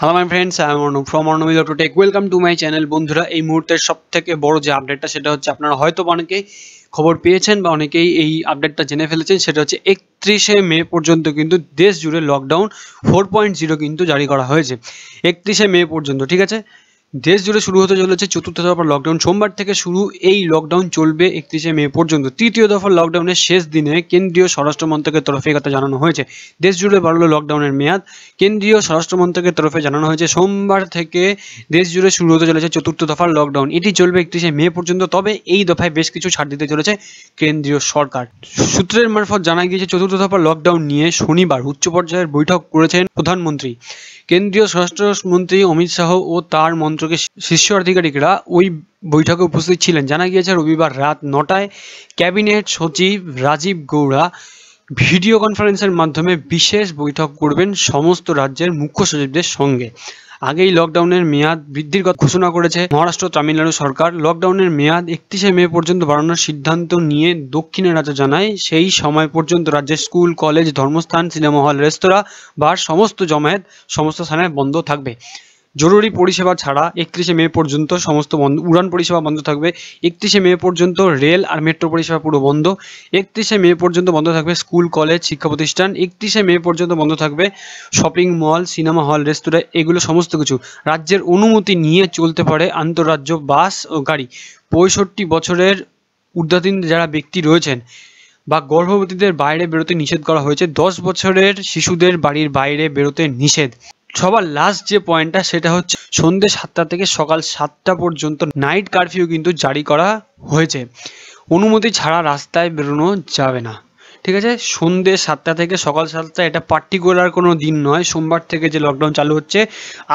hello my friends আমি Arnab from Arnabi dot tech welcome to my channel বন্ধুরা এই মুহূর্তের সব থেকে বড় যে আপডেটটা সেটা হচ্ছে আপনারা হয়তো অনেকেই খবর পেয়েছেন বা অনেকেই এই আপডেটটা জেনে ফেলেছেন সেটা হচ্ছে একত্রিশে মে পর্যন্ত কিন্তু দেশ জুড়ে লকডাউন ফোর পয়েন্ট জিরো কিন্তু জারি করা হয়েছে একত্রিশে মে পর্যন্ত ঠিক আছে দেশ জুড়ে শুরু হতে চলেছে চতুর্থ দফার লকডাউন সোমবার থেকে শুরু এই লকডাউন চলবে একত্রিশে মে পর্যন্ত তৃতীয় দফার লকডাউনের শেষ দিনে কেন্দ্রীয় স্বরাষ্ট্র মন্ত্রকের তরফে কথা জানানো হয়েছে দেশ জুড়ে বাড়ল লকডাউনের মেয়াদ কেন্দ্রীয় স্বরাষ্ট্র মন্ত্রকের তরফে জানানো হয়েছে সোমবার থেকে দেশ জুড়ে শুরু হতে চলেছে চতুর্থ দফার লকডাউন এটি চলবে একত্রিশে মে পর্যন্ত তবে এই দফায় বেশ কিছু ছাড় দিতে চলেছে কেন্দ্রীয় সরকার সূত্রের মারফত জানা গিয়েছে চতুর্থ দফার লকডাউন নিয়ে শনিবার উচ্চ পর্যায়ের বৈঠক করেছেন প্রধানমন্ত্রী কেন্দ্রীয় স্বরাষ্ট্রমন্ত্রী অমিত শাহ ও তার মন্ত্রী মন্ত্রকের শীর্ষ আধিকারিকরা ওই বৈঠকে উপস্থিত ছিলেন জানা গিয়েছে রবিবার রাত নটায় ক্যাবিনেট সচিব রাজীব গৌড়া ভিডিও কনফারেন্সের মাধ্যমে বিশেষ বৈঠক করবেন সমস্ত রাজ্যের মুখ্য সচিবদের সঙ্গে আগেই লকডাউনের মেয়াদ বৃদ্ধির কথা ঘোষণা করেছে মহারাষ্ট্র তামিলনাড়ু সরকার লকডাউনের মেয়াদ একত্রিশে মে পর্যন্ত বাড়ানোর সিদ্ধান্ত নিয়ে দক্ষিণের রাজ্য জানায় সেই সময় পর্যন্ত রাজ্যের স্কুল কলেজ ধর্মস্থান সিনেমা হল রেস্তোরাঁ বা সমস্ত জমায়েত সমস্ত স্থানে বন্ধ থাকবে জরুরি পরিষেবা ছাড়া একত্রিশে মে পর্যন্ত সমস্ত বন্ধ উড়ান পরিষেবা বন্ধ থাকবে একত্রিশে মে পর্যন্ত রেল আর মেট্রো পরিষেবা পুরো বন্ধ একত্রিশে মে পর্যন্ত বন্ধ থাকবে স্কুল কলেজ শিক্ষা প্রতিষ্ঠান একত্রিশে মে পর্যন্ত বন্ধ থাকবে শপিং মল সিনেমা হল রেস্তোরাঁ এগুলো সমস্ত কিছু রাজ্যের অনুমতি নিয়ে চলতে পারে আন্তঃরাজ্য বাস ও গাড়ি পঁয়ষট্টি বছরের ঊর্ধ্বাধীন যারা ব্যক্তি রয়েছেন বা গর্ভবতীদের বাইরে বেরোতে নিষেধ করা হয়েছে দশ বছরের শিশুদের বাড়ির বাইরে বেরোতে নিষেধ সবার লাস্ট যে পয়েন্টটা সেটা হচ্ছে সন্ধ্যে সাতটা থেকে সকাল সাতটা পর্যন্ত নাইট কারফিউ কিন্তু জারি করা হয়েছে অনুমতি ছাড়া রাস্তায় বেরোনো যাবে না ঠিক আছে সন্ধ্যে সাতটা থেকে সকাল সাতটা এটা পার্টিকুলার কোনো দিন নয় সোমবার থেকে যে লকডাউন চালু হচ্ছে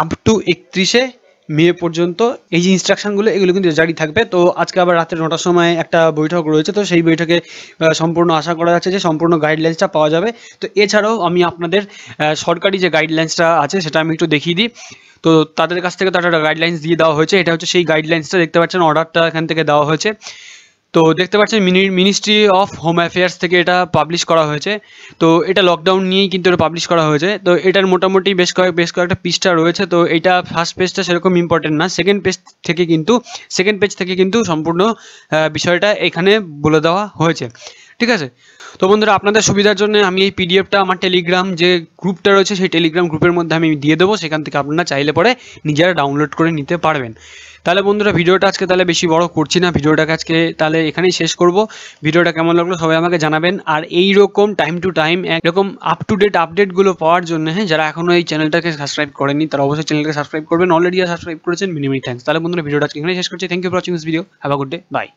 আপ টু একত্রিশে মে পর্যন্ত এই যে ইনস্ট্রাকশনগুলো এগুলো কিন্তু জারি থাকবে তো আজকে আবার রাতের নটার সময় একটা বৈঠক রয়েছে তো সেই বৈঠকে সম্পূর্ণ আশা করা যাচ্ছে যে সম্পূর্ণ গাইডলাইন্সটা পাওয়া যাবে তো এছাড়াও আমি আপনাদের সরকারি যে গাইডলাইন্সটা আছে সেটা আমি একটু দেখিয়ে দিই তো তাদের কাছ থেকে তো একটা গাইডলাইন্স দিয়ে দেওয়া হয়েছে এটা হচ্ছে সেই গাইডলাইন্সটা দেখতে পাচ্ছেন অর্ডারটা এখান থেকে দেওয়া হয়েছে তো দেখতে পাচ্ছেন মিনিস্ট্রি অফ হোম অ্যাফেয়ার্স থেকে এটা পাবলিশ করা হয়েছে তো এটা লকডাউন নিয়েই কিন্তু এটা পাবলিশ করা হয়েছে তো এটার মোটামুটি বেশ কয়েক বেশ কয়েকটা পিসটা রয়েছে তো এটা ফার্স্ট পেজটা সেরকম ইম্পর্টেন্ট না সেকেন্ড পেজ থেকে কিন্তু সেকেন্ড পেজ থেকে কিন্তু সম্পূর্ণ বিষয়টা এখানে বলে দেওয়া হয়েছে ঠিক আছে তো বন্ধুরা আপনাদের সুবিধার জন্য আমি এই পিডিএফটা আমার টেলিগ্রাম যে গ্রুপটা রয়েছে সেই টেলিগ্রাম গ্রুপের মধ্যে আমি দিয়ে দেবো সেখান থেকে আপনারা চাইলে পরে নিজেরা ডাউনলোড করে নিতে পারবেন তাহলে বন্ধুরা ভিডিওটা আজকে তাহলে বেশি বড় করছি না ভিডিওটাকে আজকে তাহলে এখানেই শেষ করব ভিডিওটা কেমন লাগলো সবাই আমাকে জানাবেন আর এই রকম টাইম টু টাইম একরকম আপ টু ডেট আপডেটগুলো পাওয়ার জন্য হ্যাঁ যারা এখনও এই চ্যানেলটাকে সাবস্ক্রাইব করেনি তারা অবশ্যই চ্যানেলটা সাবস্ক্রাইব করবেন অলরেডি সাবস্ক্রাইব করেছেন মিনিমাম থ্যাংক্স তাহলে বন্ধুরা ভিডিওটা আজকে এখানেই শেষ করছি thank you for watching this video have a good day by